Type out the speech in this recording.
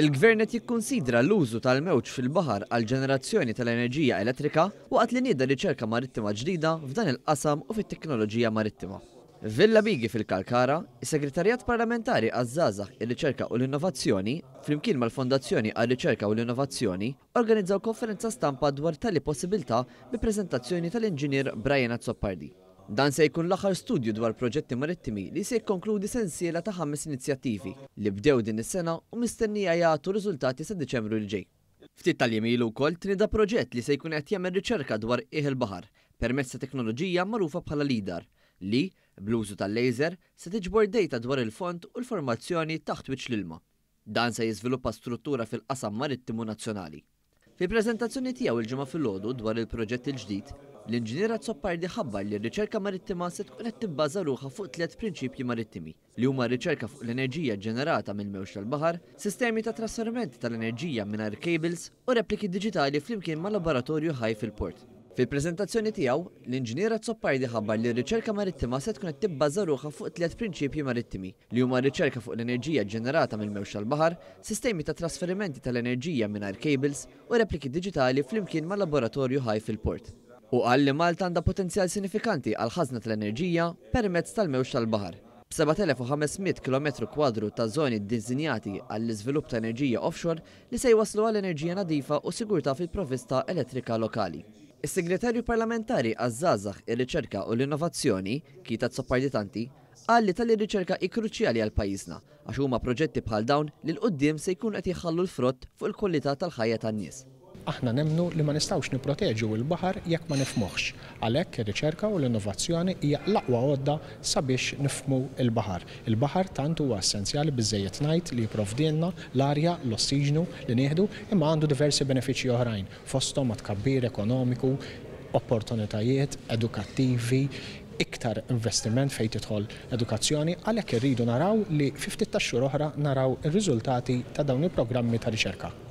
Il-gvern qed l-użu tal-mewġ fil-baħar għal ġenerazzjoni tal-enerġija elettrika waqt li nieda riċerka marittima ġdida f'dan il-qasam u fit-teknoloġija marittima. Villa Bigi fil-Kalkara, is-Segretarjat Parlamentari għaż-żgħażagħ ir-Riċerka u l-Innovazzjoni, flimkien mal-Fondazzjoni għal riċerka u l-Innovazzjoni, organizzaw konferenza stampa dwar tali possibilità bi preżentazzjoni tal-Inġinier Brian Azzopardi. Dan se jkun l-aħħar studju dwar proġetti marittimi li se jkonkludi sensiela ta' ħames inizjattivi li bdew din is-sena u mistennija jagħtu riżultati sa' Deċembru l-ġej. Ftit tal-jemilu wkoll tnida proġett li se jkun qed jagħmel riċerka dwar ieħ il-baħar permezz ta' teknoloġija magħrufa bħala lidar li bl-użu tal-laser se tiġbor data dwar il-font u l-formazzjoni taħt wiċċ l-ilma. Dan se jiżviluppa struttura fil-qasam marittimu nazzjonali. Fi prezentazzjoni tiegħu il-ġimgħa fil-lodu dwar il-proġett il-ġdid, L-inġiniera Zoppardi ħabbar li r-riċerka marittima se tkun qed tibbaża ruha fuq tliet prinċipji marittimi li huma riċerka fuq l-enerġija ġenerata mill-mewx tal-baħar, sistemi ta' trasferiment tal-enerġija mingħajr cables u repliki diġitali flimkien ma' laboratorju ħaj fil-port. Fil-prezentazzjoni tiegħu, l-inġiniera Zoppardi ħabbar li r-riċerka marittima se tkun qed tibbaża ruha fuq tliet prinċipji marittimi li huma riċerka fuq l-enerġija ġenerata mill-mewx tal-baħar, sistemi ta' trasferimenti tal-enerġija mingħajr cables u repliki diġitali flimkien ma' laboratorju ħaj fil-port u qal li Malta għandha potenzjal sinifikanti għal ħażna tal-enerġija permezz tal-mewx tal-baħar. B-7500 km kwadru ta' zoni ddizinjati għall iżvilupp ta' enerġija offshore li se jwaslu għal enerġija nadifa u sigurta fil-provista elettrika lokali. Is-Segretarju Parlamentari għaż il ir-riċerka u l-innovazzjoni, kita sopparditanti, qal li tal-riċerka hi kruċjali għal pajjiżna għax huma proġetti bħal dawn li l qoddim se jkun qed jħallu l-frott fuq il-kwalità tal-ħajja tan-nies aħna nemnu li ma nistawx niproteġu il-bahar jekk ma nifmuħx. Għalhekk ir-riċerka u l-innovazzjoni hija l-aqwa għodda sabiex nifmu il-bahar. Il-bahar tant huwa essenzjali biżejjed ngħid li jipprovdilna l-arja, l-ossiġnu li nieħdu imma għandu diversi benefiċċji oħrajn fosthom ma tkabbir ekonomiku, opportunitajiet edukattivi, iktar investiment fejn tidħol edukazzjoni għalhekk irridu naraw li fi ftit tax oħra naraw ir-riżultati ta' dawn il-programmi ta' riċerka.